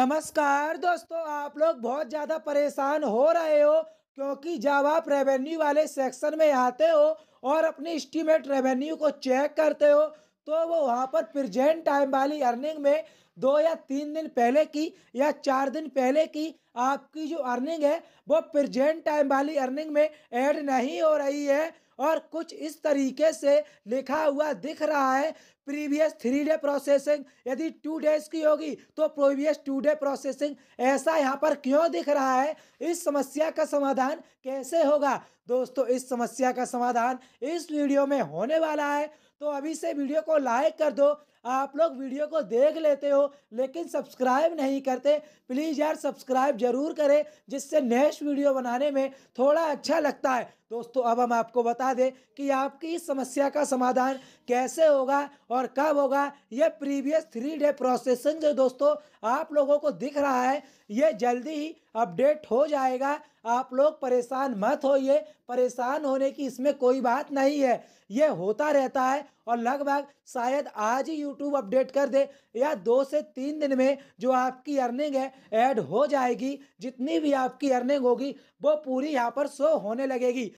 नमस्कार दोस्तों आप लोग बहुत ज़्यादा परेशान हो रहे हो क्योंकि जब आप रेवेन्यू वाले सेक्शन में आते हो और अपनी इस्टीमेट रेवेन्यू को चेक करते हो तो वो वहाँ पर प्रेजेंट टाइम वाली अर्निंग में दो या तीन दिन पहले की या चार दिन पहले की आपकी जो अर्निंग है वो प्रेजेंट टाइम वाली अर्निंग में ऐड नहीं हो रही है और कुछ इस तरीके से लिखा हुआ दिख रहा है प्रीवियस थ्री डे प्रोसेसिंग यदि टू डेज की होगी तो प्रीवियस टू डे प्रोसेसिंग ऐसा यहाँ पर क्यों दिख रहा है इस समस्या का समाधान कैसे होगा दोस्तों इस समस्या का समाधान इस वीडियो में होने वाला है तो अभी से वीडियो को लाइक कर दो आप लोग वीडियो को देख लेते हो लेकिन सब्सक्राइब नहीं करते प्लीज़ यार सब्सक्राइब ज़रूर करें जिससे नेक्स्ट वीडियो बनाने में थोड़ा अच्छा लगता है दोस्तों अब हम आपको बता दें कि आपकी इस समस्या का समाधान कैसे होगा और कब होगा ये प्रीवियस थ्री डे प्रोसेसिंग जो दोस्तों आप लोगों को दिख रहा है ये जल्दी ही अपडेट हो जाएगा आप लोग परेशान मत होइए परेशान होने की इसमें कोई बात नहीं है ये होता रहता है और लगभग शायद आज ही यूट्यूब अपडेट कर दे या दो से तीन दिन में जो आपकी अर्निंग है ऐड हो जाएगी जितनी भी आपकी अर्निंग होगी वो पूरी यहाँ पर शो होने लगेगी